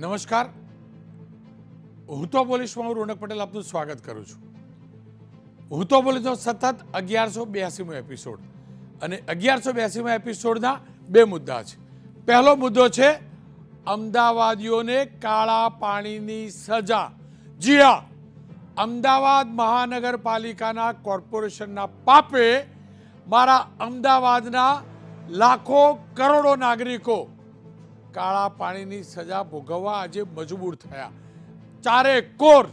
નમસ્કાર હું તો પોલીસમાં હું રોનક પટેલ આપનું સ્વાગત કરું છું હું તો પોલીસનો સતત અગિયારસો બ્યાસીમો એપિસોડ અને અગિયારસો બ્યાસીમો એપિસોડના બે મુદ્દા છે પહેલો મુદ્દો છે અમદાવાદીઓને કાળા પાણીની સજા જી હા અમદાવાદ મહાનગરપાલિકાના કોર્પોરેશનના પાપે મારા અમદાવાદના લાખો કરોડો નાગરિકો કાળા પાણીની સજા ભોગવવા આજે મજબૂર થયા ચારે કોર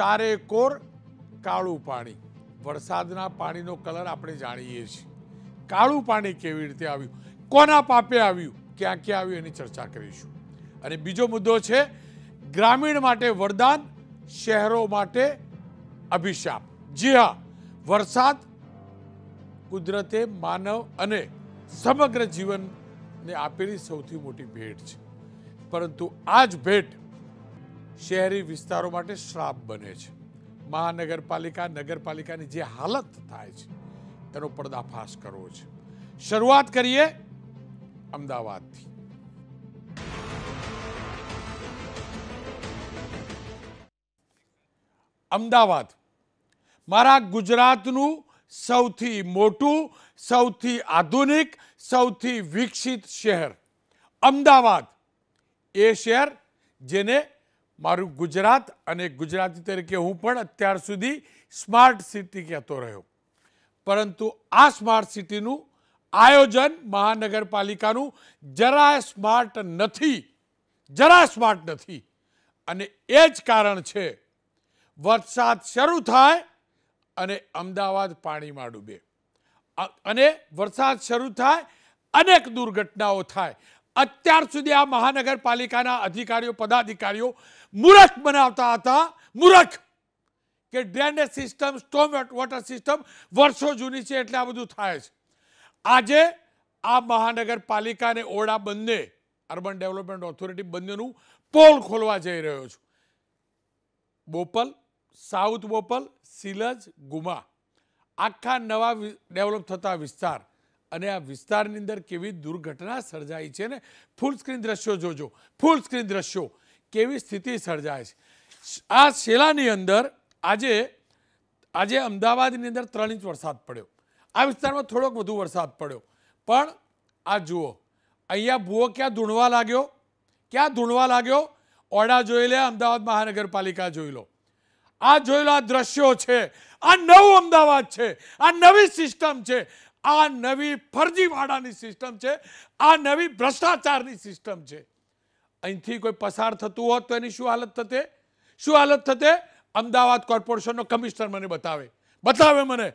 ચારે કોર કાળું પાણી વરસાદના પાણીનો કલર આપણે જાણીએ છીએ કાળું પાણી કેવી રીતે આવ્યું કોના પાપે આવ્યું ક્યાં ક્યાં આવ્યું એની ચર્ચા કરીશું અને બીજો મુદ્દો છે ગ્રામીણ માટે વરદાન શહેરો માટે અભિશાપ જી હા વરસાદ કુદરતે માનવ અને સમગ્ર જીવન ને આપેલી સૌથી મોટી ભેટ છે પરંતુ આ જ ભેટ શહેરી વિસ્તારો માટે શ્રાપ બને છે મહાનગરપાલિકા નગરપાલિકાની જે હાલત થાય છે તેનો પર્દાફાશ કરવો છે શરૂઆત કરીએ અમદાવાદથી અમદાવાદ મારા ગુજરાતનું સૌથી મોટું સૌથી આધુનિક સૌથી વિકસિત શહેર અમદાવાદ એ શહેર જેને મારું ગુજરાત અને ગુજરાતી તરીકે હું પણ અત્યાર સુધી સ્માર્ટ સિટી કહેતો રહ્યો પરંતુ આ સ્માર્ટ સિટીનું આયોજન મહાનગરપાલિકાનું જરા સ્માર્ટ નથી જરા સ્માર્ટ નથી અને એ જ કારણ છે વરસાદ શરૂ થાય અને અમદાવાદ પાણીમાં ડૂબે અને વરસાદ શરૂ થાય અનેક દુર્ઘટનાઓ થાય અત્યાર સુધી આ મહાનગરપાલિકાના અધિકારીઓ પદાધિકારીઓ મૂરખ બનાવતા હતા મૂરખ કે drainage system storm water system વર્ષો જૂની છે એટલે આ બધું થાય છે આજે આ મહાનગરપાલિકા અને ઓડા બંને અર્બન ડેવલપમેન્ટ ઓથોરિટી બંનેનું પોલ ખોલવા જઈ રહ્યો છું બોપલ સાઉથ બોપલ સિલજ ગુમા આખા નવા ડેવલપ થતા વિસ્તાર અને આ વિસ્તારની અંદર કેવી દુર્ઘટના સર્જાઈ છે ને ફૂલ સ્ક્રીન દ્રશ્યો જોજો ફૂલ સ્ક્રીન દ્રશ્યો કેવી સ્થિતિ સર્જાય છે આ શેલાની અંદર આજે આજે અમદાવાદની અંદર ત્રણ ઇંચ વરસાદ પડ્યો આ વિસ્તારમાં થોડોક વધુ વરસાદ પડ્યો પણ આ જુઓ અહીંયા ભૂવો ક્યાં ધૂણવા લાગ્યો ક્યાં ધૂણવા લાગ્યો ઓડા જોઈ લે અમદાવાદ મહાનગરપાલિકા જોઈ લો આ જોયેલા દ્રશ્યો છે આ નવું અમદાવાદ છે આ નવી સિસ્ટમ છે આ નવી ફરજીવાળાની સિસ્ટમ છે આ નવી ભ્રષ્ટાચારની સિસ્ટમ છે અહીંથી કોઈ પસાર થતું હોત તો એની શું હાલત થતે શું હાલત થતે અમદાવાદ કોર્પોરેશનનો કમિશનર મને બતાવે બતાવે મને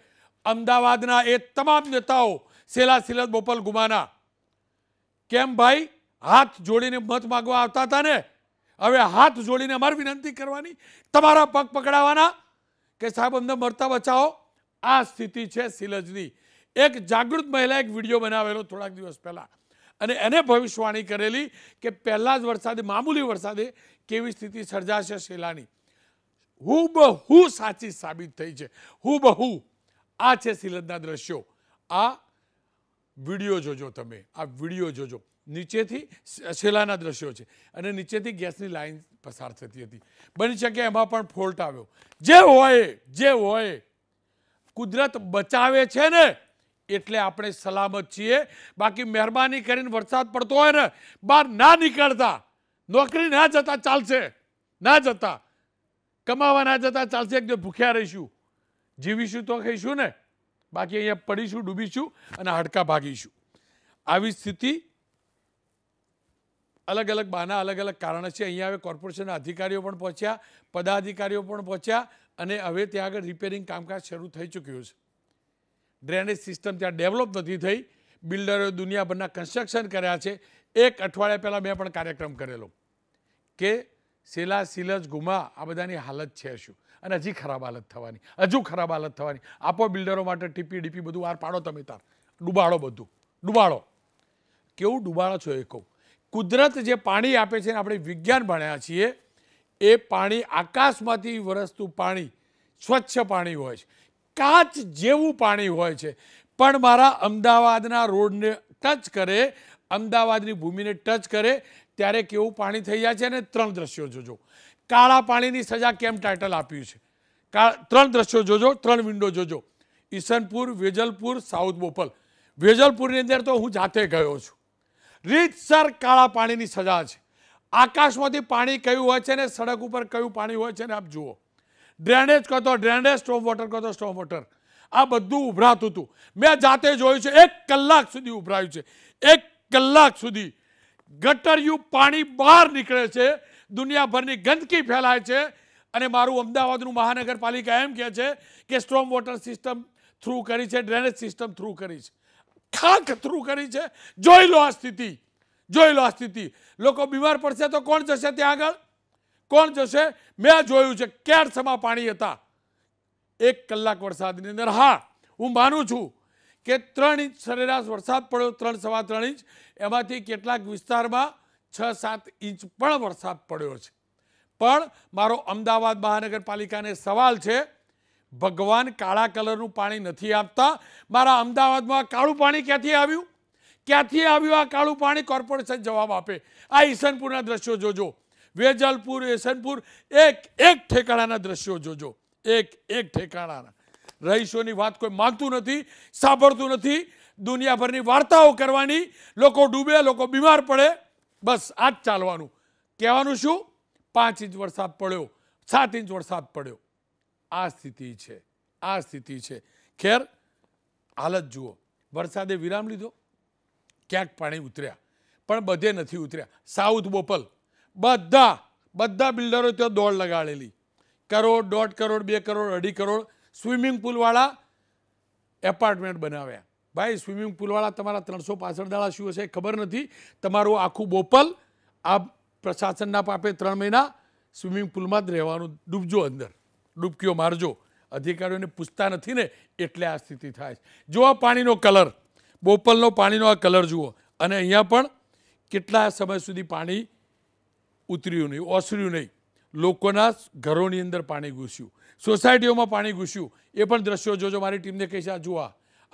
અમદાવાદના એ તમામ નેતાઓ સેલા સિલત બોપલ ગુમાના કેમ ભાઈ હાથ જોડીને મત માગવા આવતા હતા ને હવે હાથ જોડીને અમારે વિનંતી કરવાની તમારા પગ પકડાવાના કે સાહેબ અમને મરતા બચાવો આ સ્થિતિ છે સિલજની એક જાગૃત મહિલા એક વિડીયો બનાવેલો થોડાક દિવસ પહેલાં અને એને ભવિષ્યવાણી કરેલી કે પહેલાં જ વરસાદે મામૂલી વરસાદે કેવી સ્થિતિ સર્જાશે શિલાની હુબહુ સાચી સાબિત થઈ છે હુબહુ આ છે સિલજના દ્રશ્યો આ વિડીયો જોજો તમે આ વિડીયો જોજો નીચેથી શેલાના દ્રશ્યો છે અને નીચેથી ગેસની લાઇન પસાર થતી હતી બની શકે એમાં પણ ફોલ્ટ આવ્યો જે હોય જે હોય કુદરત બચાવે છે ને એટલે આપણે સલામત છીએ બાકી મહેરબાની કરીને વરસાદ પડતો હોય ને બહાર ના નીકળતા નોકરી ના જતા ચાલશે ના જતા કમાવા ના જતા ચાલશે એકદમ ભૂખ્યા રહીશું જીવીશું તો ખાઈશું ને બાકી અહીંયા પડીશું ડૂબીશું અને હાડકા ભાગીશું આવી સ્થિતિ અલગ અલગ બાના અલગ અલગ કારણ છે અહીંયા હવે કોર્પોરેશનના અધિકારીઓ પણ પહોંચ્યા પદાધિકારીઓ પણ પહોંચ્યા અને હવે ત્યાં આગળ રિપેરિંગ કામકાજ શરૂ થઈ ચૂક્યું છે ડ્રેનેજ સિસ્ટમ ત્યાં ડેવલપ નથી થઈ બિલ્ડરોએ દુનિયાભરના કન્સ્ટ્રક્શન કર્યા છે એક અઠવાડિયા પહેલાં મેં પણ કાર્યક્રમ કરેલો કે સેલા સિલજ ગુમા આ બધાની હાલત છે શું અને હજી ખરાબ હાલત થવાની હજુ ખરાબ હાલત થવાની આપો બિલ્ડરો માટે ટીપી ડીપી બધું વાર પાડો તમે તાર ડૂબાડો બધું ડૂબાડો કેવું ડૂબાડો છો એ કહું કુદરત જે પાણી આપે છે આપણે વિજ્ઞાન ભણ્યા છીએ એ પાણી આકાશમાંથી વરસતું પાણી સ્વચ્છ પાણી હોય છે કાચ જેવું પાણી હોય છે પણ મારા અમદાવાદના રોડને ટચ કરે અમદાવાદની ભૂમિને ટચ કરે ત્યારે કેવું પાણી થઈ જાય છે અને ત્રણ દ્રશ્યો જોજો કાળા પાણીની સજા કેમ ટાઇટલ આપ્યું છે ત્રણ દ્રશ્યો જોજો ત્રણ વિન્ડો જોજો ઈસનપુર વેજલપુર સાઉથ બોપલ વેજલપુરની અંદર તો હું જાતે ગયો છું રીતસર કાળા પાણીની સજા છે આકાશમાંથી પાણી કયું હોય છે ને સડક ઉપર કયું પાણી હોય છે ને આપ જુઓ ડ્રેનેજ કહો ડ્રેનેજ સ્ટોમ વોટર કહો સ્ટોમ વોટર આ બધું ઉભરાતું હતું મેં જાતે જોયું છે એક કલાક સુધી ઉભરાયું છે એક કલાક સુધી ગટરયું પાણી બહાર નીકળે છે દુનિયાભરની ગંદકી ફેલાય છે અને મારું અમદાવાદનું મહાનગરપાલિકા એમ કહે છે કે સ્ટ્રોમ વોટર સિસ્ટમ થ્રુ કરી છે ડ્રેનેજ સિસ્ટમ થ્રુ કરી છે ખાખ થ્રુ કરી છે જોઈ લો આ સ્થિતિ જોઈ લો આ સ્થિતિ લોકો બીમાર પડશે તો કોણ જશે ત્યાં આગળ કોણ જશે મેં જોયું છે ક્યાર સમા પાણી હતા એક કલાક વરસાદની અંદર હા હું માનું છું કે ત્રણ ઇંચ સરેરાશ વરસાદ પડ્યો ત્રણ સવા ત્રણ ઇંચ એમાંથી કેટલાક વિસ્તારમાં છ સાત ઇંચ પણ વરસાદ પડ્યો છે પણ મારો અમદાવાદ મહાનગરપાલિકાને સવાલ છે ભગવાન કાળા કલરનું પાણી નથી આપતા મારા અમદાવાદમાં કાળું પાણી ક્યાંથી આવ્યું ક્યાંથી આવ્યું આ કાળું પાણી કોર્પોરેશન જવાબ આપે આ ઈસનપુરના દ્રશ્યો જોજો વેજલપુર ઈસનપુર એક એક ઠેકાણાના દ્રશ્યો જોજો એક એક ઠેકાણાના રહીશોની વાત કોઈ માગતું નથી સાંભળતું નથી દુનિયાભરની વાર્તાઓ કરવાની લોકો ડૂબે લોકો બીમાર પડે બસ આ જ ચાલવાનું કહેવાનું શું પાંચ ઇંચ વરસાદ પડ્યો સાત ઇંચ વરસાદ પડ્યો આ સ્થિતિ છે આ સ્થિતિ છે ખેર હાલત જુઓ વરસાદે વિરામ લીધો ક્યાંક પાણી ઉતર્યા પણ બધે નથી ઉતર્યા સાઉથ બોપલ બધા બધા બિલ્ડરો ત્યાં દોડ લગાડેલી કરોડ દોઢ કરોડ બે કરોડ અઢી કરોડ સ્વિમિંગ પુલવાળા એપાર્ટમેન્ટ બનાવ્યા ભાઈ સ્વિમિંગ પુલવાળા તમારા ત્રણસો પાસઠ દાડા શું હશે ખબર નથી તમારું આખું બોપલ આ પ્રશાસનના પાપે ત્રણ મહિના સ્વિમિંગ પુલમાં જ રહેવાનું ડૂબજો અંદર ડૂબકીઓ મારજો અધિકારીઓને પૂછતા નથી ને એટલે આ સ્થિતિ થાય છે જો આ પાણીનો કલર બોપલનો પાણીનો આ કલર જુઓ અને અહીંયા પણ કેટલા સમય સુધી પાણી ઉતર્યું નહીં ઓસર્યું નહીં લોકોના ઘરોની અંદર પાણી ઘૂસ્યું સોસાયટીઓમાં પાણી ઘૂસ્યું એ પણ દ્રશ્યો જોજો મારી ટીમને કહીશ આ જુઓ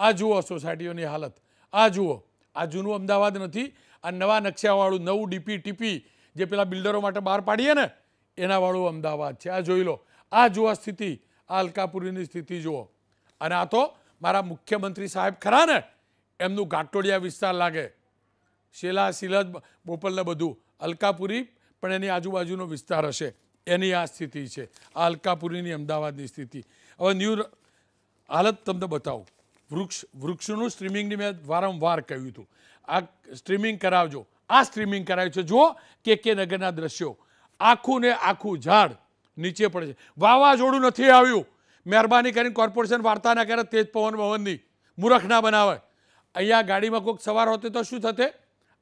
આ જુઓ સોસાયટીઓની હાલત આ જુઓ આ જૂનું અમદાવાદ નથી આ નવા નકશાવાળું નવું ડીપી ટીપી જે પેલા બિલ્ડરો માટે બહાર પાડીએ ને એનાવાળું અમદાવાદ છે આ જોઈ લો આ જુઓ સ્થિતિ આ અલકાપુરીની સ્થિતિ જુઓ અને આ તો મારા મુખ્યમંત્રી સાહેબ ખરા ને એમનું ઘાટોડિયા વિસ્તાર લાગે શેલા શિલજ બોપલને બધું અલકાપુરી પણ એની આજુબાજુનો વિસ્તાર હશે એની આ સ્થિતિ છે આ અલકાપુરીની અમદાવાદની સ્થિતિ હવે ન્યૂ હાલત તમને બતાવું વૃક્ષ વૃક્ષનું સ્ટ્રીમિંગની મેં વારંવાર કહ્યું હતું આ સ્ટ્રીમિંગ કરાવજો આ સ્ટ્રીમિંગ કરાવ્યું છે જુઓ કે કે નગરના દ્રશ્યો આખું ને આખું ઝાડ નીચે પડે છે વાવાઝોડું નથી આવ્યું મહેરબાની કરીને કોર્પોરેશન વાર્તા ના કરે તેજ પવન ભવનની મૂરખ ના બનાવે અહીંયા ગાડીમાં કોઈક સવાર હોતે તો શું થતે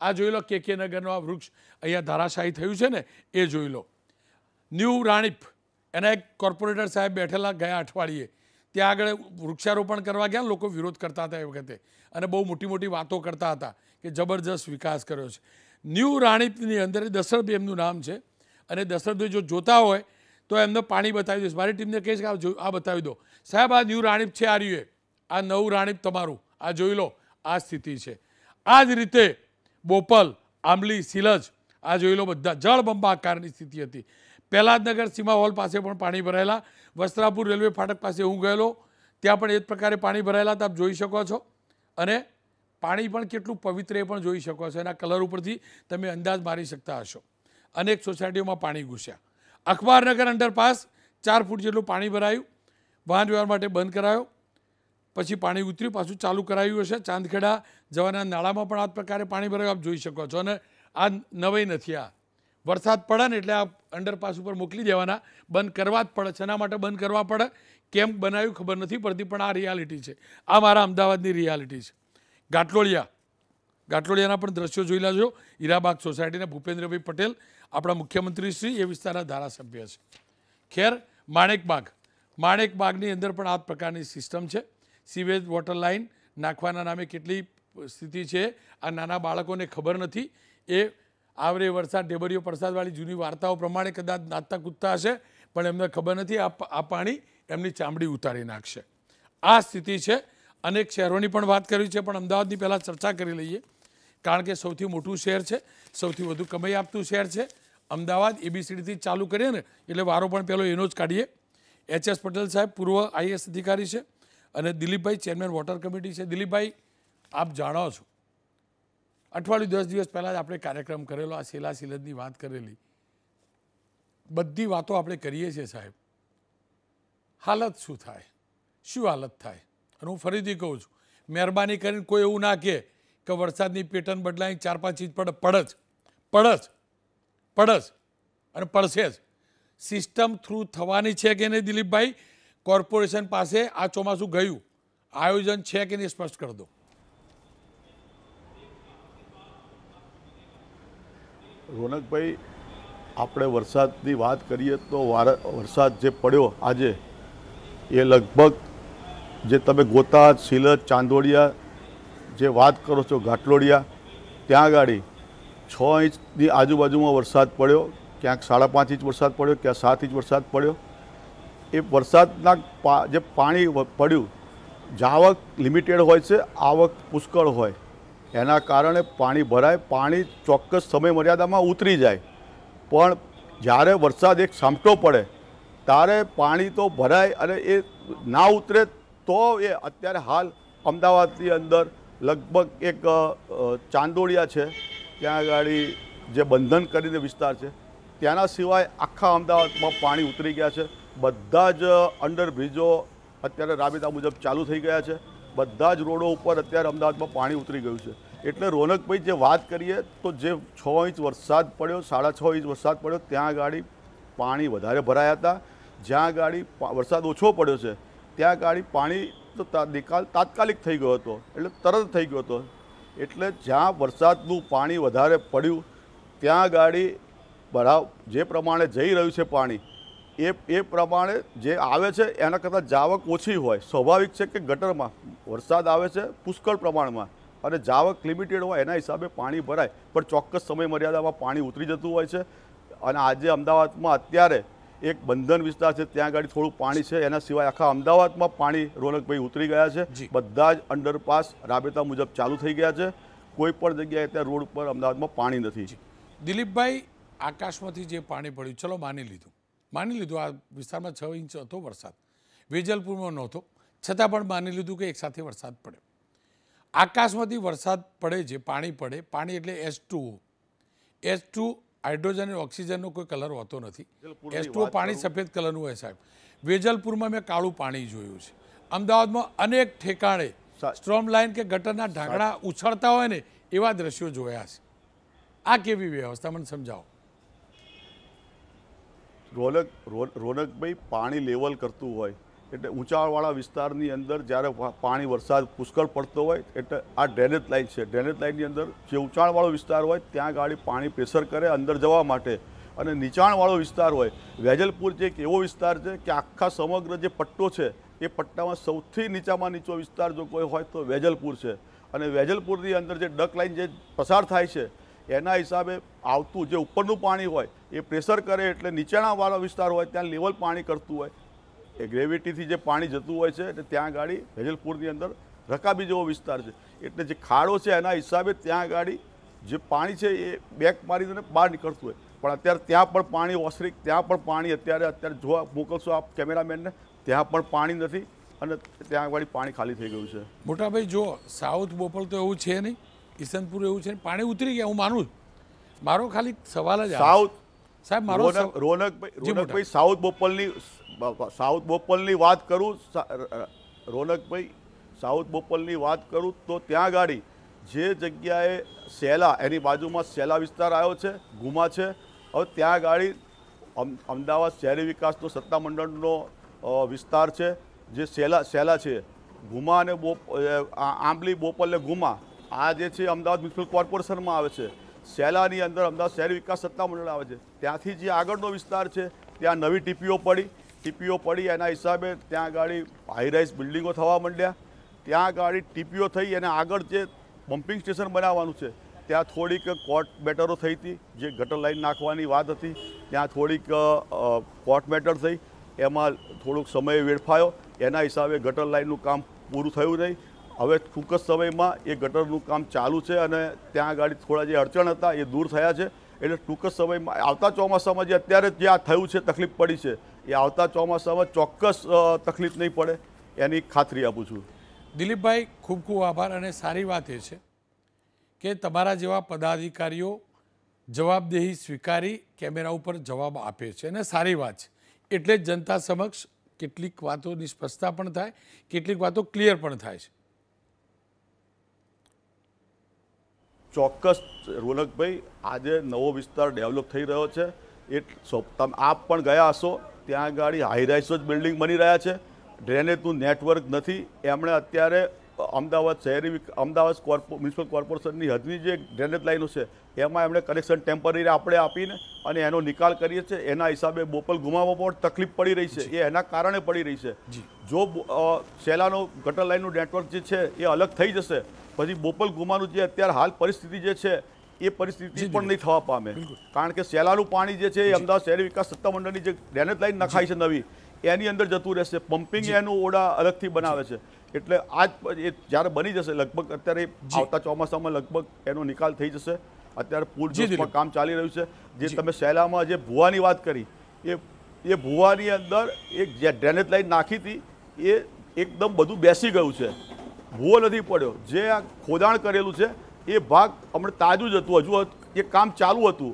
આ જોઈ લો કે કે નગરનો આ વૃક્ષ અહીંયા ધારાશાહી થયું છે ને એ જોઈ લો ન્યૂ રાણીપ એના એક કોર્પોરેટર સાહેબ બેઠેલા ગયા અઠવાડિયે ત્યાં આગળ વૃક્ષારોપણ કરવા ગયા લોકો વિરોધ કરતા હતા એ વખતે અને બહુ મોટી મોટી વાતો કરતા હતા કે જબરજસ્ત વિકાસ કર્યો છે ન્યૂ રાણીપની અંદર દશરથ એમનું નામ છે અને દશરથભાઈ જો જોતા હોય તો એમને પાણી બતાવી દઈશ મારી ટીમને કહીશ કે આ બતાવી દો સાહેબ આ ન્યૂ રાણીપ છે આર્યુએ આ નવું રાણીપ તમારું આ જોઈ લો આ સ્થિતિ છે આ જ રીતે બોપલ આંબલી સિલજ આ જોઈ લો બધા જળબંબાકારની સ્થિતિ હતી પહેલાદનગર સીમા હોલ પાસે પણ પાણી ભરાયેલા વસ્ત્રાપુર રેલવે ફાટક પાસે હું ગયેલો ત્યાં પણ એ જ પ્રકારે પાણી ભરાયેલા આપ જોઈ શકો છો અને પાણી પણ કેટલું પવિત્ર એ પણ જોઈ શકો છો એના કલર ઉપરથી તમે અંદાજ મારી શકતા હશો અનેક સોસાયટીઓમાં પાણી ઘૂસ્યા અખબારનગર અંડરપાસ ચાર ફૂટ જેટલું પાણી ભરાયું વાહન વ્યવહાર માટે બંધ કરાયો પછી પાણી ઉતર્યું પાછું ચાલુ કરાયું હશે ચાંદખેડા જવાના નાળામાં પણ આ પ્રકારે પાણી ભરાયું આપ જોઈ શકો છો અને આ નવાઈ નથી આ વરસાદ પડે ને એટલે આ અંડરપાસ ઉપર મોકલી દેવાના બંધ કરવા જ પડે છેના માટે બંધ કરવા પડે કેમ બનાવ્યું ખબર નથી પડતી પણ આ રિયાલિટી છે આ મારા અમદાવાદની રિયાલિટી છે ગાટલોડિયા ગાટલોડિયાના પણ દ્રશ્યો જોઈ લેજો હીરાબાગ સોસાયટીના ભૂપેન્દ્રભાઈ પટેલ આપણા મુખ્યમંત્રીશ્રી એ વિસ્તારના ધારાસભ્ય છે ખેર માણેકબાગ માણેકબાગની અંદર પણ આ પ્રકારની સિસ્ટમ છે સીવેજ વોટર લાઇન નાખવાના નામે કેટલી સ્થિતિ છે આ નાના બાળકોને ખબર નથી એ આવરે વરસાદ ઢેબરીઓ પ્રસાદવાળી જૂની વાર્તાઓ પ્રમાણે કદાચ નાચતા કૂદતા હશે પણ એમને ખબર નથી આ પાણી એમની ચામડી ઉતારી નાખશે આ સ્થિતિ છે અનેક શહેરોની પણ વાત કરવી છે પણ અમદાવાદની પહેલાં ચર્ચા કરી લઈએ કારણ કે સૌથી મોટું શહેર છે સૌથી વધુ કમાઈ આપતું શહેર છે અમદાવાદ એબીસીડીથી ચાલુ કરીએ ને એટલે વારો પણ પહેલો એનો જ કાઢીએ એચ એસ પટેલ સાહેબ પૂર્વ આઈએસ અધિકારી છે અને દિલીપભાઈ ચેરમેન વોટર કમિટી છે દિલીપભાઈ આપ જાણો છો અઠવાડિયું દસ દિવસ પહેલાં જ આપણે કાર્યક્રમ કરેલો આ શિલા શિલજની વાત કરેલી બધી વાતો આપણે કરીએ છીએ સાહેબ હાલત શું થાય શું હાલત થાય અને હું ફરીથી કહું છું મહેરબાની કરીને કોઈ એવું ના કે કે વરસાદની પેટર્ન બદલાય ચાર પાંચ ઇંચ પડે પડે જ પડે જ પડે જ અને પડશે જ સિસ્ટમ થ્રુ થવાની છે કે નહીં દિલીપભાઈ કોર્પોરેશન પાસે આ ચોમાસું ગયું આયોજન છે કે નહીં સ્પષ્ટ કરી દો રોનકભાઈ આપણે વરસાદની વાત કરીએ તો વરસાદ જે પડ્યો આજે એ લગભગ જે તમે ગોતા સિલત ચાંદોડિયા જે વાત કરો છો ઘાટલોડિયા ત્યાં ગાડી છ ઇંચની આજુબાજુમાં વરસાદ પડ્યો ક્યાંક સાડા પાંચ ઇંચ વરસાદ પડ્યો ક્યાંક સાત ઇંચ વરસાદ પડ્યો એ વરસાદના જે પાણી પડ્યું જાવક લિમિટેડ હોય છે આવક પુષ્કળ હોય એના કારણે પાણી ભરાય પાણી ચોક્કસ સમય મર્યાદામાં ઉતરી જાય પણ જ્યારે વરસાદ એક સામટો પડે ત્યારે પાણી તો ભરાય અને એ ના ઉતરે તો એ અત્યારે હાલ અમદાવાદની અંદર લગભગ એક ચાંદોડિયા છે ત્યાં આગળ જે બંધન કરીને વિસ્તાર છે ત્યાંના સિવાય આખા અમદાવાદમાં પાણી ઉતરી ગયા છે બધા જ અંડરબ્રિજો અત્યારે રાબેતા મુજબ ચાલુ થઈ ગયા છે બધા જ રોડો ઉપર અત્યારે અમદાવાદમાં પાણી ઉતરી ગયું છે એટલે રોનકભાઈ જે વાત કરીએ તો જે છ ઇંચ વરસાદ પડ્યો સાડા છ ઇંચ વરસાદ પડ્યો ત્યાં ગાડી પાણી વધારે ભરાયા હતા જ્યાં ગાડી વરસાદ ઓછો પડ્યો છે ત્યાં ગાડી પાણી તો નિકાલ તાત્કાલિક થઈ ગયો હતો એટલે તરત થઈ ગયો હતો એટલે જ્યાં વરસાદનું પાણી વધારે પડ્યું ત્યાં ગાડી બરાબર જે પ્રમાણે જઈ રહ્યું છે પાણી એ એ પ્રમાણે જે આવે છે એના કરતાં જાવક ઓછી હોય સ્વાભાવિક છે કે ગટરમાં વરસાદ આવે છે પુષ્કળ પ્રમાણમાં અને જાવક લિમિટેડ હોય એના હિસાબે પાણી ભરાય પણ ચોક્કસ સમય મર્યાદામાં પાણી ઉતરી જતું હોય છે અને આજે અમદાવાદમાં અત્યારે એક બંધન વિસ્તાર છે ત્યાં આગળ થોડું પાણી છે એના સિવાય આખા અમદાવાદમાં પાણી રોનકભાઈ ઉતરી ગયા છે બધા જ અંડરપાસ રાબેતા મુજબ ચાલુ થઈ ગયા છે કોઈ પણ જગ્યાએ ત્યાં રોડ ઉપર અમદાવાદમાં પાણી નથી દિલીપભાઈ આકાશમાંથી જે પાણી પડ્યું ચલો માની લીધું માની લીધું આ વિસ્તારમાં છ ઇંચ હતો વરસાદ વેજલપુરમાં નહોતો છતાં પણ માની લીધું કે એકસાથે વરસાદ પડ્યો આકાશમાંથી વરસાદ પડે છે પાણી પડે પાણી એટલે S two S two hydrogen અને ઓક્સિજનનો કોઈ કલર હોતો નથી એસ પાણી સફેદ કલરનું હોય સાહેબ વેજલપુરમાં મેં કાળું પાણી જોયું છે અમદાવાદમાં અનેક ઠેકાણે સ્ટ્રોમ લાઇન કે ગટરના ઢાંકણા ઉછળતા હોય ને એવા દ્રશ્યો જોયા છે આ કેવી વ્યવસ્થા મને સમજાવો રોલક રોનકભાઈ પાણી લેવલ કરતું હોય એટલે ઊંચાણવાળા વિસ્તારની અંદર જ્યારે પાણી વરસાદ પુષ્કળ પડતો હોય એટલે આ ડ્રેનેજ લાઇન છે ડ્રેનેજ લાઇનની અંદર જે ઊંચાણવાળો વિસ્તાર હોય ત્યાં ગાડી પાણી પ્રેશર કરે અંદર જવા માટે અને નીચાણવાળો વિસ્તાર હોય વેજલપુર જે એક એવો વિસ્તાર છે કે આખા સમગ્ર જે પટ્ટો છે એ પટ્ટામાં સૌથી નીચામાં નીચો વિસ્તાર જો કોઈ હોય તો વેજલપુર છે અને વેજલપુરની અંદર જે ડક લાઇન જે પસાર થાય છે એના હિસાબે આવતું જે ઉપરનું પાણી હોય એ પ્રેશર કરે એટલે નીચાણાવાળો વિસ્તાર હોય ત્યાં લેવલ પાણી કરતું હોય એ ગ્રેવિટીથી જે પાણી જતું હોય છે એટલે ત્યાં ગાડી હેજલપુરની અંદર રકાબી જેવો વિસ્તાર છે એટલે જે ખાડો છે એના હિસાબે ત્યાં ગાડી જે પાણી છે એ બેક મારીને બહાર નીકળતું હોય પણ અત્યારે ત્યાં પણ પાણી ઓસરીક ત્યાં પણ પાણી અત્યારે અત્યારે જોવા મોકલશો આપ કેમેરામેનને ત્યાં પણ પાણી નથી અને ત્યાં આગળ પાણી ખાલી થઈ ગયું છે મોટાભાઈ જો સાઉથ બોપલ તો એવું છે નહીં ઈસનપુર એવું છે પાણી ઉતરી ગયા હું માનું મારો ખાલી સવાલ જ સાઉથ સાહેબ મારો રોનક રોનકભાઈ સાઉથ બોપલની સાઉથ બોપલની વાત કરું રોનકભાઈ સાઉથ બોપલની વાત કરું તો ત્યાં ગાડી જે જગ્યાએ સેલા એની બાજુમાં સેલા વિસ્તાર આવ્યો છે ગુમા છે હવે ત્યાં ગાડી અમદાવાદ શહેરી વિકાસનો સત્તામંડળનો વિસ્તાર છે જે સેલા સેલા છે ગુમા અને બોપ આંબલી બોપલ ને ગુમા આ જે છે અમદાવાદ મ્યુનિસિપલ કોર્પોરેશનમાં આવે છે સેલાની અંદર અમદાવાદ શહેર વિકાસ સત્તા મંડળ આવે છે ત્યાંથી જે આગળનો વિસ્તાર છે ત્યાં નવી ટીપીઓ પડી ટીપીઓ પડી એના હિસાબે ત્યાં ગાડી હાઈરાઇઝ બિલ્ડિંગો થવા માંડ્યા ત્યાં ગાડી ટીપીઓ થઈ અને આગળ જે પમ્પિંગ સ્ટેશન બનાવવાનું છે ત્યાં થોડીક કોર્ટ મેટરો થઈ હતી જે ગટર લાઈન નાખવાની વાત હતી ત્યાં થોડીક કોર્ટ મેટર થઈ એમાં થોડુંક સમય વેડફાયો એના હિસાબે ગટર લાઇનનું કામ પૂરું થયું નહીં હવે ટૂંક જ સમયમાં એ ગટરનું કામ ચાલુ છે અને ત્યાં આગળ થોડા જે અડચણ હતા એ દૂર થયા છે એટલે ટૂંક જ સમયમાં આવતા ચોમાસામાં જે અત્યારે જે આ થયું છે તકલીફ પડી છે એ આવતા ચોમાસામાં ચોક્કસ તકલીફ નહીં પડે એની ખાતરી આપું છું દિલીપભાઈ ખૂબ ખૂબ આભાર અને સારી વાત એ છે કે તમારા જેવા પદાધિકારીઓ જવાબદેહી સ્વીકારી કેમેરા ઉપર જવાબ આપે છે અને સારી વાત છે એટલે જ જનતા સમક્ષ કેટલીક વાતોની સ્પષ્ટતા પણ થાય કેટલીક વાતો ક્લિયર પણ થાય છે ચોક્કસ રોનકભાઈ આજે નવો વિસ્તાર ડેવલપ થઈ રહ્યો છે એ તમે આપ પણ ગયા હશો ત્યાં આગળ હાઈરાઇસો જ બિલ્ડિંગ બની રહ્યા છે ડ્રેનેજનું નેટવર્ક નથી એમણે અત્યારે અમદાવાદ શહેરી અમદાવાદ કોર્પો મ્યુનિસિપલ કોર્પોરેશનની હદની જે ડ્રેનેજ લાઈનો છે એમાં એમણે કનેક્શન ટેમ્પરરી આપણે આપીને અને એનો નિકાલ કરીએ છીએ એના હિસાબે બોપલ ગુમાવવા પણ તકલીફ પડી રહી છે એ એના કારણે પડી રહી છે જો સેલાનો ગટર લાઈનનું નેટવર્ક જે છે એ અલગ થઈ જશે પછી બોપલ ગુમાનું જે અત્યારે હાલ પરિસ્થિતિ જે છે એ પરિસ્થિતિ પણ નહીં થવા પામે કારણ કે સેલાનું પાણી જે છે એ અમદાવાદ શહેરી વિકાસ સત્તામંડળની જે ડ્રેનેજ લાઈન નખાઈ છે નવી એની અંદર જતું રહેશે પમ્પિંગ એનું ઓડા અલગથી બનાવે છે એટલે આજ એ જ્યારે બની જશે લગભગ અત્યારે આવતા ચોમાસામાં લગભગ એનો નિકાલ થઈ જશે અત્યારે પૂર કામ ચાલી રહ્યું છે જે તમે શૈલામાં જે ભૂવાની વાત કરી એ એ ભૂવાની અંદર એક જે ડ્રેનેજ લાઇન નાખી હતી એ એકદમ બધું બેસી ગયું છે ભૂવો નથી પડ્યો જે આ ખોદાણ કરેલું છે એ ભાગ હમણાં તાજું જ હતું હજુ એ કામ ચાલુ હતું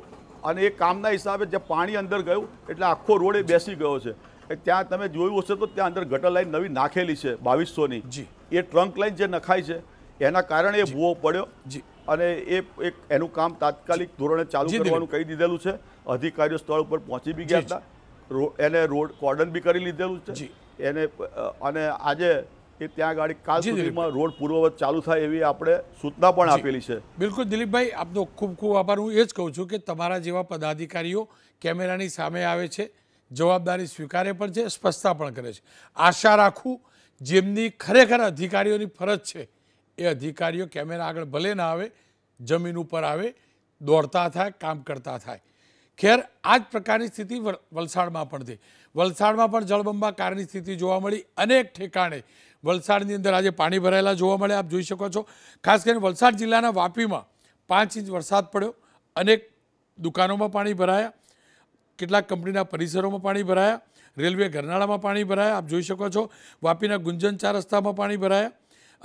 અને એ કામના હિસાબે જે પાણી અંદર ગયું એટલે આખો રોડ એ બેસી ગયો છે એ ત્યાં તમે જોયું હશે તો ત્યાં અંદર ગટર લાઈન નવી નાખેલી છે બાવીસોની જી એ ટ્રંક લાઈન જે નખાય છે એના કારણે એ ભૂવો પડ્યો જી અને એ એક એનું કામ તાત્કાલિક ધોરણે ચાલુ કરવાનું કહી દીધેલું છે અધિકારીઓ સ્થળ ઉપર પહોંચી બી ગયા હતા એને રોડ કોર્ડન બી કરી લીધેલું છે એને અને આજે એ ત્યાં ગાડી કાલ સુધીમાં રોડ પૂર્વવત ચાલુ થાય એવી આપણે સૂચના પણ આપેલી છે બિલકુલ દિલીપભાઈ આપનો ખૂબ ખૂબ આભાર હું એ જ કહું છું કે તમારા જેવા પદાધિકારીઓ કેમેરાની સામે આવે છે જવાબદારી સ્વીકારે પણ છે સ્પષ્ટતા પણ કરે છે આશા રાખું જેમની ખરેખર અધિકારીઓની ફરજ છે એ અધિકારીઓ કેમેરા આગળ ભલે ના આવે જમીન ઉપર આવે દોડતા થાય કામ કરતા થાય ખેર આ જ પ્રકારની સ્થિતિ વલસાડમાં પણ થઈ વલસાડમાં પણ જળબંબાકારની સ્થિતિ જોવા મળી અનેક ઠેકાણે વલસાડની અંદર આજે પાણી ભરાયેલા જોવા મળે આપ જોઈ શકો છો ખાસ કરીને વલસાડ જિલ્લાના વાપીમાં પાંચ ઇંચ વરસાદ પડ્યો અનેક દુકાનોમાં પાણી ભરાયા કેટલાક કંપનીના પરિસરોમાં પાણી ભરાયા રેલવે ગરનાળામાં પાણી ભરાયા આપ જોઈ શકો છો વાપીના ગુંજન ચાર રસ્તામાં પાણી ભરાયા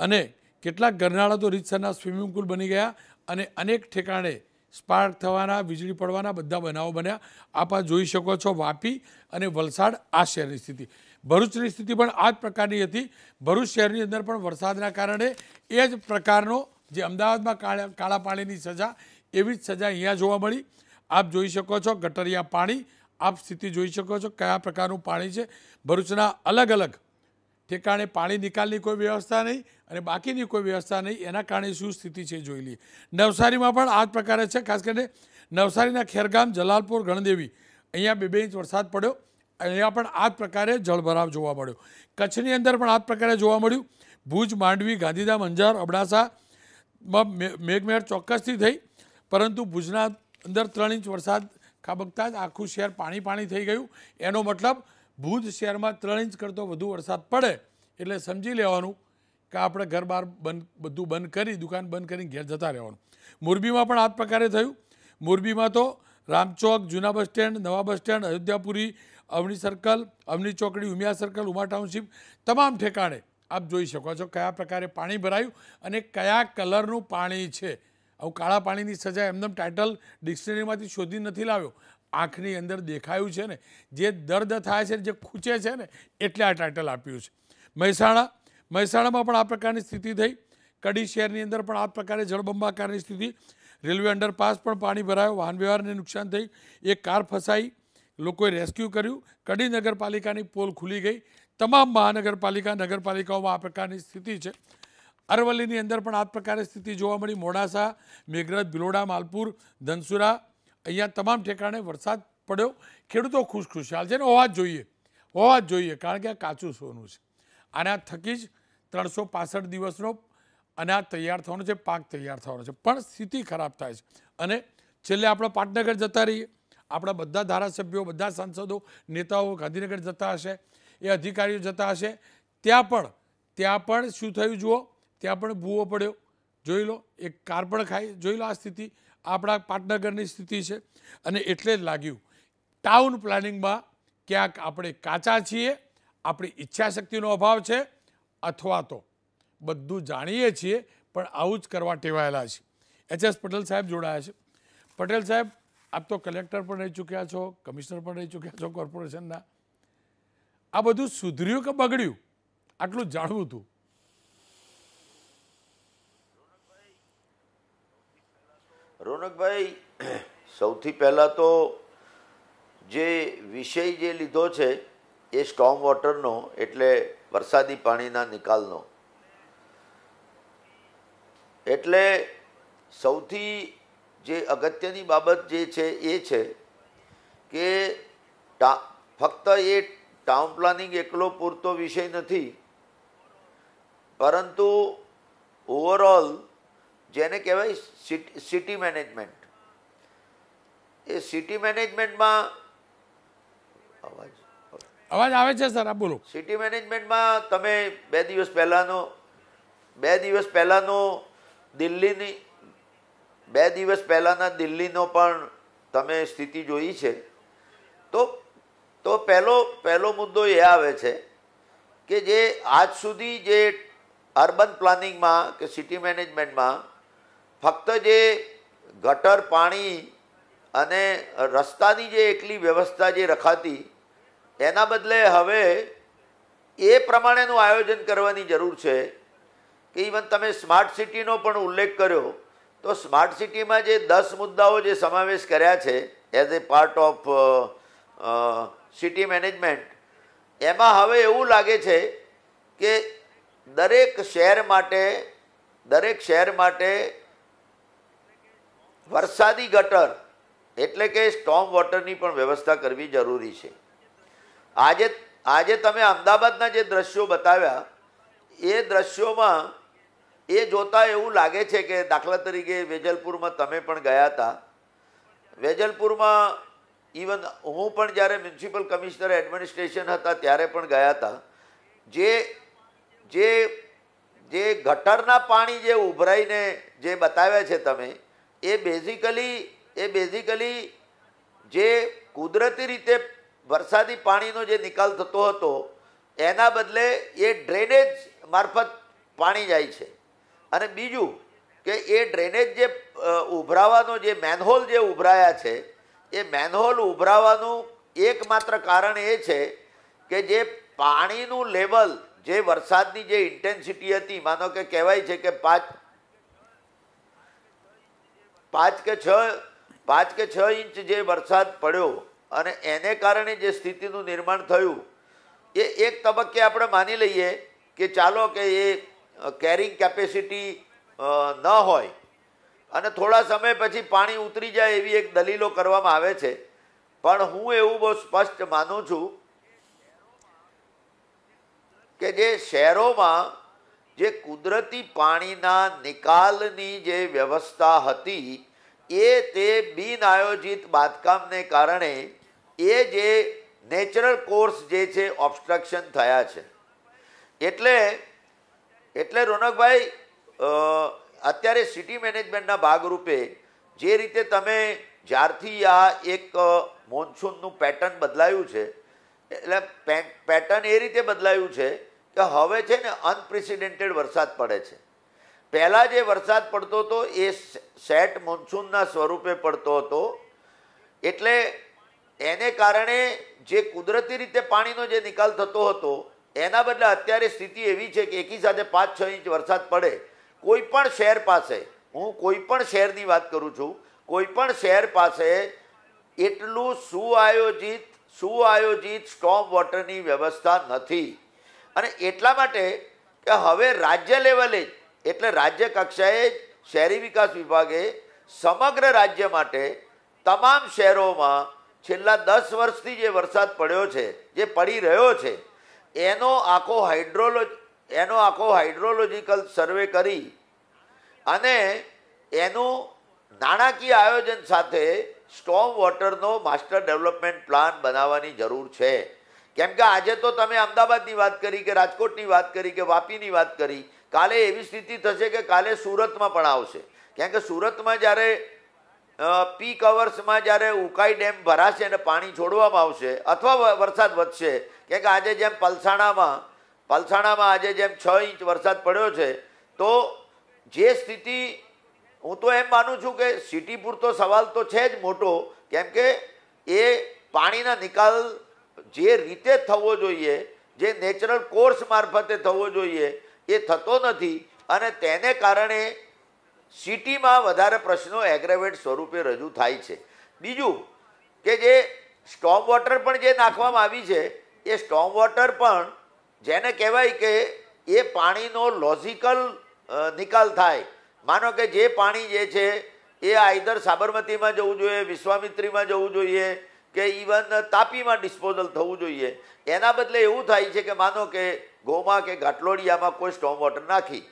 અને કેટલાક ગરનાળા તો રીતસરના સ્વિમિંગ પુલ બની ગયા અને અનેક ઠેકાણે સ્પાર્ક થવાના વીજળી પડવાના બધા બનાવો બન્યા આપ જોઈ શકો છો વાપી અને વલસાડ આ શહેરની સ્થિતિ ભરૂચની સ્થિતિ પણ આ જ પ્રકારની હતી ભરૂચ શહેરની અંદર પણ વરસાદના કારણે એ જ પ્રકારનો જે અમદાવાદમાં કાળા કાળા પાણીની સજા એવી જ સજા અહીંયા જોવા મળી આપ જોઈ શકો છો ગટરિયા પાણી આપ સ્થિતિ જોઈ શકો છો કયા પ્રકારનું પાણી છે ભરૂચના અલગ અલગ ઠેકાણે પાણી નિકાલની કોઈ વ્યવસ્થા નહીં અને બાકીની કોઈ વ્યવસ્થા નહીં એના કારણે શું સ્થિતિ છે જોઈ લઈએ નવસારીમાં પણ આ જ પ્રકારે છે ખાસ કરીને નવસારીના ખેરગામ જલાલપુર ગણદેવી અહીંયા બે બે ઇંચ વરસાદ પડ્યો અહીંયા પણ આ જ પ્રકારે જળભરાવ જોવા મળ્યો કચ્છની અંદર પણ આ જ પ્રકારે જોવા મળ્યું ભુજ માંડવી ગાંધીધામ અંજાર અબડાસામાં મેઘમહેર ચોક્કસથી થઈ પરંતુ ભુજના અંદર ત્રણ ઇંચ વરસાદ ખાબકતા જ આખું શહેર પાણી પાણી થઈ ગયું એનો મતલબ ભુજ શહેરમાં ત્રણ ઇંચ કરતો વધુ વરસાદ પડે એટલે સમજી લેવાનું કે આપણે ઘર બહાર બંધ બધું બંધ કરી દુકાન બંધ કરીને ઘેર જતા રહેવાનું મોરબીમાં પણ આ પ્રકારે થયું મોરબીમાં તો રામચોક જૂના બસ સ્ટેન્ડ નવા bus stand Ayodhyapuri Avani circle Avani ચોકડી ઉમિયા સર્કલ ઉમા ટાઉનશીપ તમામ ઠેકાણે આપ જોઈ શકો છો કયા પ્રકારે પાણી ભરાયું અને કયા કલરનું પાણી છે આવું કાળા પાણીની સજા એમનેમ ટાઇટલ ડિક્શનરીમાંથી શોધી નથી લાવ્યો આંખની અંદર દેખાયું છે ને જે દર્દ થાય છે જે ખૂંચે છે ને એટલે આ ટાઇટલ આપ્યું છે મહેસાણા મહેસાણામાં પણ આ પ્રકારની સ્થિતિ થઈ કડી શહેરની અંદર પણ આ પ્રકારે જળબંબાકારની સ્થિતિ રેલવે અંડરપાસ પણ પાણી ભરાયો વાહન વ્યવહારને નુકસાન થઈ એક કાર ફસાઈ લોકોએ રેસ્ક્યુ કર્યું કડી નગરપાલિકાની પોલ ખુલી ગઈ તમામ મહાનગરપાલિકા નગરપાલિકાઓમાં આ પ્રકારની સ્થિતિ છે અરવલ્લીની અંદર પણ આ પ્રકારે સ્થિતિ જોવા મળી મોડાસા મેઘરજ ભિલોડા માલપુર ધનસુરા અહીંયા તમામ ઠેકાણે વરસાદ પડ્યો ખેડૂતો ખુશખુશાલ છે ને હોવા જ જોઈએ હોવા જ જોઈએ કારણ કે આ કાચું સોનું છે આ થકી જ ત્રણસો દિવસનો અને આ તૈયાર થવાનો છે પાક તૈયાર થવાનો છે પણ સ્થિતિ ખરાબ થાય છે અને છેલ્લે આપણે પાટનગર જતા રહીએ આપણા બધા ધારાસભ્યો બધા સાંસદો નેતાઓ ગાંધીનગર જતા હશે એ અધિકારીઓ જતા હશે ત્યાં પણ ત્યાં પણ શું થયું જુઓ ત્યાં પણ ભૂવો પડ્યો જોઈ લો એક કાર પણ ખાઈ જોઈ લો આ સ્થિતિ આપણા પાટનગરની સ્થિતિ છે અને એટલે જ લાગ્યું ટાઉન પ્લાનિંગમાં ક્યાંક આપણે કાચા છીએ આપણી ઈચ્છાશક્તિનો અભાવ છે અથવા તો બધું જાણીએ છીએ પણ આવું જ કરવા ટેવાયેલા છે એચ એસ પટેલ સાહેબ જોડાયા છે પટેલ સાહેબ આપ તો કલેક્ટર પણ રહી ચૂક્યા છો કમિશનર પણ રહી ચૂક્યા છો કોર્પોરેશનના આ બધું સુધર્યું કે બગડ્યું આટલું જાણવું હતું રોનકભાઈ સૌથી પહેલાં તો જે વિષય જે લીધો છે એ સ્ટોમ વોટરનો એટલે વરસાદી પાણીના નિકાલનો એટલે સૌથી જે અગત્યની બાબત જે છે એ છે કે ફક્ત એ ટાઉન પ્લાનિંગ એકલો પૂરતો વિષય નથી પરંતુ ઓવરઓલ જેને કહેવાય સિટી મેનેજમેન્ટ એ સિટી મેનેજમેન્ટમાં અવાજ અવાજ આવે છે સર બોલો સિટી મેનેજમેન્ટમાં તમે બે દિવસ પહેલાંનો બે દિવસ પહેલાંનો દિલ્હીની બે દિવસ પહેલાંના દિલ્હીનો પણ તમે સ્થિતિ જોઈ છે તો તો પહેલો પહેલો મુદ્દો એ આવે છે કે જે આજ સુધી જે અર્બન પ્લાનિંગમાં કે સિટી મેનેજમેન્ટમાં ફક્ત જે ગટર પાણી અને રસ્તાની જે એકલી વ્યવસ્થા જે રખાતી એના બદલે હવે એ પ્રમાણેનું આયોજન કરવાની જરૂર છે કે ઇવન તમે સ્માર્ટ સિટીનો પણ ઉલ્લેખ કર્યો તો સ્માર્ટ સિટીમાં જે દસ મુદ્દાઓ જે સમાવેશ કર્યા છે as a part of city management એમાં હવે એવું લાગે છે કે દરેક શહેર માટે દરેક શહેર માટે વરસાદી ગટર એટલે કે સ્ટોમ વોટરની પણ વ્યવસ્થા કરવી જરૂરી છે આજે આજે તમે અમદાવાદના જે દ્રશ્યો બતાવ્યા એ દ્રશ્યોમાં એ જોતાં એવું લાગે છે કે દાખલા તરીકે વેજલપુરમાં તમે પણ ગયા હતા વેજલપુરમાં ઇવન હું પણ જ્યારે મ્યુનિસિપલ કમિશનર એડમિનિસ્ટ્રેશન હતા ત્યારે પણ ગયા હતા જે જે જે ગટરના પાણી જે ઉભરાઈને જે બતાવ્યા છે તમે એ બેઝિકલી એ બેઝિકલી જે કુદરતી રીતે વરસાદી પાણીનો જે નિકાલ થતો હતો એના બદલે એ ડ્રેનેજ મારફત પાણી જાય છે અને બીજું કે એ ડ્રેનેજ જે ઉભરાવાનો જે મેનહોલ જે ઉભરાયા છે એ મેનહોલ ઉભરાવાનું એકમાત્ર કારણ એ છે કે જે પાણીનું લેવલ જે વરસાદની જે ઇન્ટેન્સિટી હતી માનો કે કહેવાય છે કે પાંચ પાંચ કે છ પાંચ કે છ ઇંચ જે વરસાદ પડ્યો અને એને કારણે જે સ્થિતિનું નિર્માણ થયું એ એક તબક્કે આપણે માની લઈએ કે ચાલો કે એ કેરિંગ કેપેસિટી ન હોય અને થોડા સમય પછી પાણી ઉતરી જાય એવી એક દલીલો કરવામાં આવે છે પણ હું એવું બહુ સ્પષ્ટ માનું છું કે જે શહેરોમાં જે કુદરતી પાણીના નિકાલની જે વ્યવસ્થા હતી એ તે બિન આયોજિત બાંધકામને કારણે એ જે નેચરલ કોર્સ જે છે ઓબસ્ટ્રક્શન થયા છે એટલે એટલે રોનકભાઈ અત્યારે સિટી મેનેજમેન્ટના ભાગરૂપે જે રીતે તમે જ્યારથી આ એક મોન્સૂનનું પેટર્ન બદલાયું છે એટલે પેટર્ન એ રીતે બદલાયું છે કે હવે છે ને અનપ્રેસિડેન્ટેડ વરસાદ પડે છે પહેલાં જે વરસાદ પડતો હતો એ સેટ મોન્સૂનના સ્વરૂપે પડતો હતો એટલે એને કારણે જે કુદરતી રીતે પાણીનો જે નિકાલ થતો હતો એના બદલે અત્યારે સ્થિતિ એવી છે કે એકી સાથે પાંચ છ ઇંચ વરસાદ પડે કોઈ પણ શહેર પાસે હું કોઈ પણ શહેરની વાત કરું છું કોઈ પણ શહેર પાસે એટલું સુઆયોજિત સુઆયોજિત સ્ટોમ વોટરની વ્યવસ્થા નથી અને એટલા માટે કે હવે રાજ્ય લેવલે જ એટલે રાજ્ય કક્ષાએ જ શહેરી વિકાસ વિભાગે સમગ્ર રાજ્ય માટે તમામ શહેરોમાં છેલ્લા દસ વર્ષથી જે વરસાદ પડ્યો છે જે પડી રહ્યો છે એનો આખો હાઇડ્રોલો એનો આખો હાઇડ્રોલોજીકલ સર્વે કરી અને એનું નાણાકીય આયોજન સાથે સ્ટોમ વોટરનો માસ્ટર ડેવલપમેન્ટ પ્લાન બનાવવાની જરૂર છે કેમ કે આજે તો તમે અમદાવાદની વાત કરી કે રાજકોટની વાત કરી કે વાપીની વાત કરી કાલે એવી સ્થિતિ થશે કે કાલે સુરતમાં પણ આવશે કેમ કે સુરતમાં જ્યારે પીક અવર્સમાં જ્યારે ઉકાઈ ડેમ ભરાશે અને પાણી છોડવામાં આવશે અથવા વરસાદ વધશે કેમ કે આજે જેમ પલસાણામાં પલસાણામાં આજે જેમ છ ઇંચ વરસાદ પડ્યો છે તો જે સ્થિતિ હું તો એમ માનું છું કે સિટી પૂરતો સવાલ તો છે જ મોટો કેમ કે એ પાણીના નિકાલ જે રીતે થવો જોઈએ જે નેચરલ કોર્સ મારફતે થવો જોઈએ એ થતો નથી અને તેને કારણે સિટીમાં વધારે પ્રશ્નો એગ્રેવેટ સ્વરૂપે રજૂ થાય છે બીજું કે જે સ્ટોમ વોટર પણ જે નાખવામાં આવી છે એ સ્ટોમ વોટર પણ જેને કહેવાય કે એ પાણીનો લોજિકલ નિકાલ થાય માનો કે જે પાણી જે છે એ આઈધર સાબરમતીમાં જવું જોઈએ વિશ્વામિત્રીમાં જવું જોઈએ કે ઇવન તાપીમાં ડિસ્પોઝલ થવું જોઈએ એના બદલે એવું થાય છે કે માનો કે ગોમાં કે ઘાટલોડિયામાં કોઈ સ્ટોમ વોટર નાખી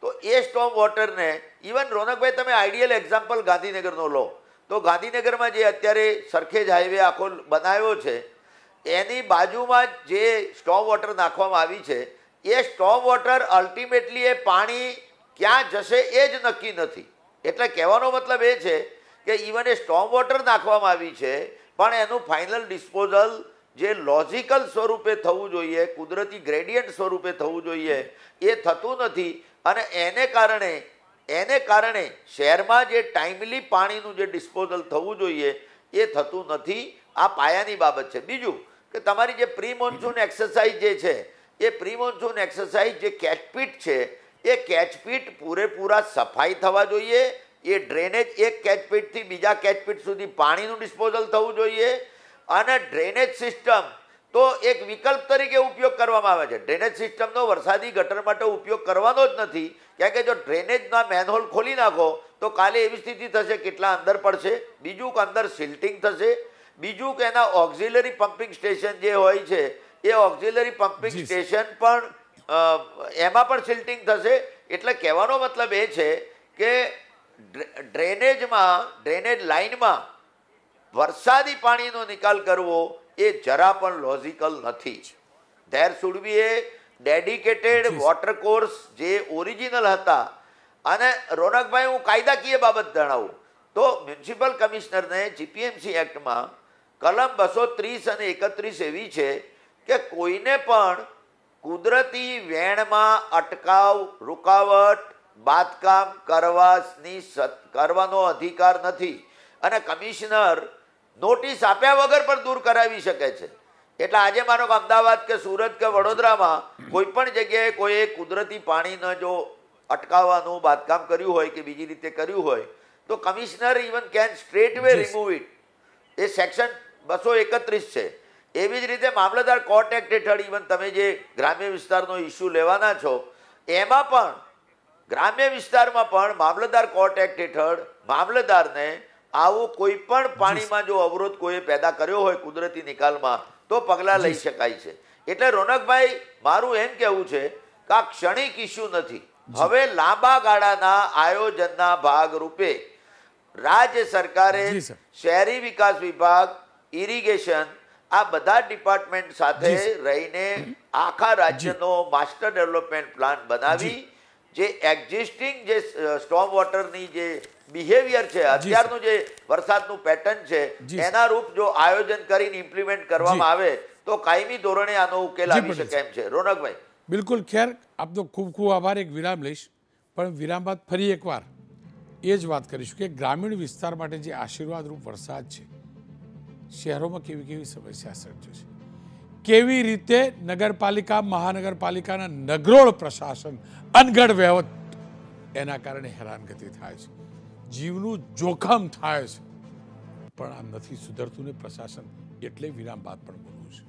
તો એ સ્ટોમ વોટરને ઇવન રોનકભાઈ તમે આઈડિયલ એક્ઝામ્પલ ગાંધીનગરનો લો તો ગાંધીનગરમાં જે અત્યારે સરખેજ હાઈવે આખો બનાવ્યો છે એની બાજુમાં જે સ્ટોમ વોટર નાખવામાં આવી છે એ સ્ટોમ વોટર અલ્ટિમેટલી એ પાણી ક્યાં જશે એ જ નક્કી નથી એટલે કહેવાનો મતલબ એ છે કે ઇવન એ સ્ટોમ વોટર નાખવામાં આવી છે પણ એનું ફાઇનલ ડિસ્પોઝલ જે લોજિકલ સ્વરૂપે થવું જોઈએ કુદરતી ગ્રેડિયન્ટ સ્વરૂપે થવું જોઈએ એ થતું નથી અને એને કારણે એને કારણે શહેરમાં જે ટાઈમલી પાણીનું જે ડિસ્પોઝલ થવું જોઈએ એ થતું નથી આ પાયાની બાબત છે બીજું કે તમારી જે પ્રીમોન્સૂન એક્સરસાઇઝ જે છે એ પ્રીમોન્સૂન એક્સરસાઇઝ જે કેચપીટ છે એ કેચપીટ પૂરેપૂરા સફાઈ થવા જોઈએ એ ડ્રેનેજ એક કેચપીટથી બીજા કેચપીટ સુધી પાણીનું ડિસ્પોઝલ થવું જોઈએ અને ડ્રેનેજ સિસ્ટમ તો એક વિકલ્પ તરીકે ઉપયોગ કરવામાં આવે છે ડ્રેનેજ સિસ્ટમનો વરસાદી ગટર માટે ઉપયોગ કરવાનો જ નથી કારણ કે જો ડ્રેનેજના મેનહોલ ખોલી નાખો તો કાલે એવી સ્થિતિ થશે કેટલા અંદર પડશે બીજું કે અંદર સિલ્ટિંગ થશે બીજું કે એના ઓક્ઝિલરી પમ્પિંગ સ્ટેશન જે હોય છે એ ઓક્ઝિલરી પમ્પિંગ સ્ટેશન પણ એમાં પણ સિલ્ટિંગ થશે એટલે કહેવાનો મતલબ એ છે કે ડ્રેનેજમાં ડ્રેનેજ લાઇનમાં વરસાદી પાણીનો નિકાલ કરવો એ જરા પણ લોજિકલ નથી there should be a dedicated water course જે ઓરિજિનલ હતા અને રોનકભાઈ હું કાયદાકીય બાબત જણાવું તો મ્યુનિસિપલ કમિશનરને જીપીએમસી એક્ટમાં કલમ બસો ત્રીસ અને એકત્રીસ એવી છે કે કોઈને પણ કુદરતી વેણમાં અટકાવ રૂકાવટ બાંધકામ કરવાની કરવાનો અધિકાર નથી અને કમિશનર નોટિસ આપ્યા વગર પણ દૂર કરાવી શકે છે એટલે આજે માનો કે અમદાવાદ કે સુરત કે વડોદરામાં કોઈ પણ જગ્યાએ કોઈએ કુદરતી પાણીને જો અટકાવવાનું બાંધકામ કર્યું હોય કે બીજી રીતે કર્યું હોય તો commissioner even can straight way remove it એ સેક્શન બસો એકત્રીસ છે એવી જ રીતે મામલતદાર કોર્ટ એક્ટ હેઠળ ઇવન તમે જે ગ્રામ્ય વિસ્તારનો ઇસ્યુ લેવાના છો એમાં પણ ગ્રામ્ય વિસ્તારમાં પણ મામલતદાર કોર્ટ એક્ટ હેઠળ મામલતદારને આવું કોઈ પણ પાણીમાં જો અવરોધ કોઈએ પેદા કર્યો હોય કુદરતી નિકાલમાં તો પગલાં લઈ શકાય છે એટલે રોનકભાઈ મારું એમ કહેવું છે કે આ ક્ષણિક ઇસ્યુ નથી હવે લાંબા ગાળાના આયોજનના ભાગરૂપે રાજ્ય સરકારે શહેરી વિકાસ વિભાગ ઇરિગેશન આ બધા ડિપાર્ટમેન્ટ સાથે રહીને આખા રાજ્યનો માસ્ટર ડેવલપમેન્ટ પ્લાન બનાવી જે એક્ઝિસ્ટિંગ જે સ્ટોમ વોટરની જે બિહેવિયર છે અત્યારનું જે વરસાદનું પેટર્ન છે એના રૂપ જો આયોજન કરીને ઇમ્પ્લિમેન્ટ કરવામાં આવે તો કાયમી ધોરણે આનો ઉકેલ આવી શકે એમ છે રોનકભાઈ બિલકુલ ખેર આપનો ખૂબ ખૂબ આભાર એક વિરામ લઈશ પણ વિરામ બાદ ફરી એકવાર એ જ વાત કરીશું કે ગ્રામીણ વિસ્તાર માટે જે આશીર્વાદરૂપ વરસાદ છે શહેરોમાં કેવી કેવી સમસ્યા સર્જે છે કેવી રીતે નગરપાલિકા મહાનગરપાલિકાના નગરોળ પ્રશાસન અનગઢ વહીવટ એના કારણે હેરાનગતિ થાય છે જીવનું જોખમ થાય છે પણ આ નથી સુધરતું ને પ્રશાસન એટલે વિરામ બાદ પણ બોલવું છે